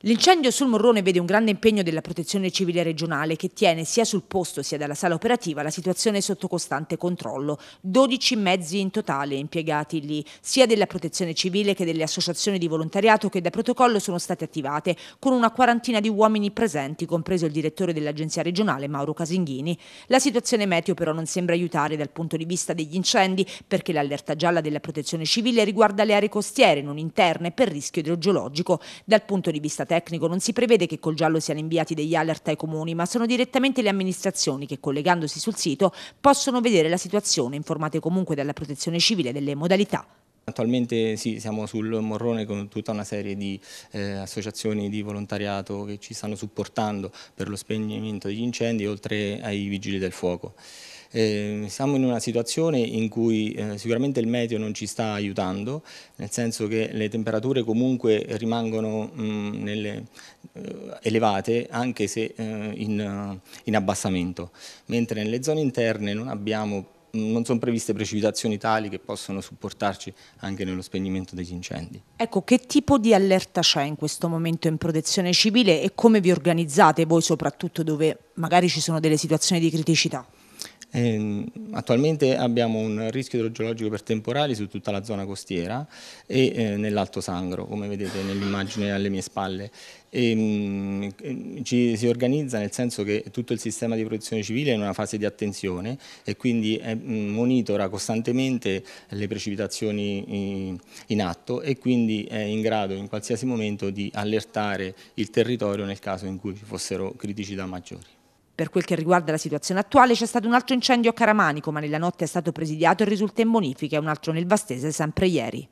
L'incendio sul Morrone vede un grande impegno della protezione civile regionale che tiene sia sul posto sia dalla sala operativa la situazione sotto costante controllo. 12 mezzi in totale impiegati lì, sia della protezione civile che delle associazioni di volontariato che da protocollo sono state attivate, con una quarantina di uomini presenti, compreso il direttore dell'agenzia regionale Mauro Casinghini. La situazione meteo però non sembra aiutare dal punto di vista degli incendi perché l'allerta gialla della protezione civile riguarda le aree costiere, non interne, per rischio idrogeologico. Dal punto di vista tecnico non si prevede che col giallo siano inviati degli alert ai comuni, ma sono direttamente le amministrazioni che collegandosi sul sito possono vedere la situazione, informate comunque dalla protezione civile delle modalità Attualmente sì, siamo sul Morrone con tutta una serie di eh, associazioni di volontariato che ci stanno supportando per lo spegnimento degli incendi, oltre ai vigili del fuoco. Eh, siamo in una situazione in cui eh, sicuramente il meteo non ci sta aiutando, nel senso che le temperature comunque rimangono mh, mm, nelle, eh, elevate anche se eh, in, in abbassamento, mentre nelle zone interne non abbiamo non sono previste precipitazioni tali che possono supportarci anche nello spegnimento degli incendi. Ecco, che tipo di allerta c'è in questo momento in protezione civile e come vi organizzate voi soprattutto dove magari ci sono delle situazioni di criticità? Ehm, attualmente abbiamo un rischio idrogeologico per temporali su tutta la zona costiera e eh, nell'Alto Sangro, come vedete nell'immagine alle mie spalle. E, ehm, ci si organizza nel senso che tutto il sistema di protezione civile è in una fase di attenzione e quindi eh, monitora costantemente le precipitazioni in atto e quindi è in grado in qualsiasi momento di allertare il territorio nel caso in cui ci fossero criticità maggiori. Per quel che riguarda la situazione attuale c'è stato un altro incendio a Caramanico, ma nella notte è stato presidiato e risulta in bonifica e un altro nel Vastese sempre ieri.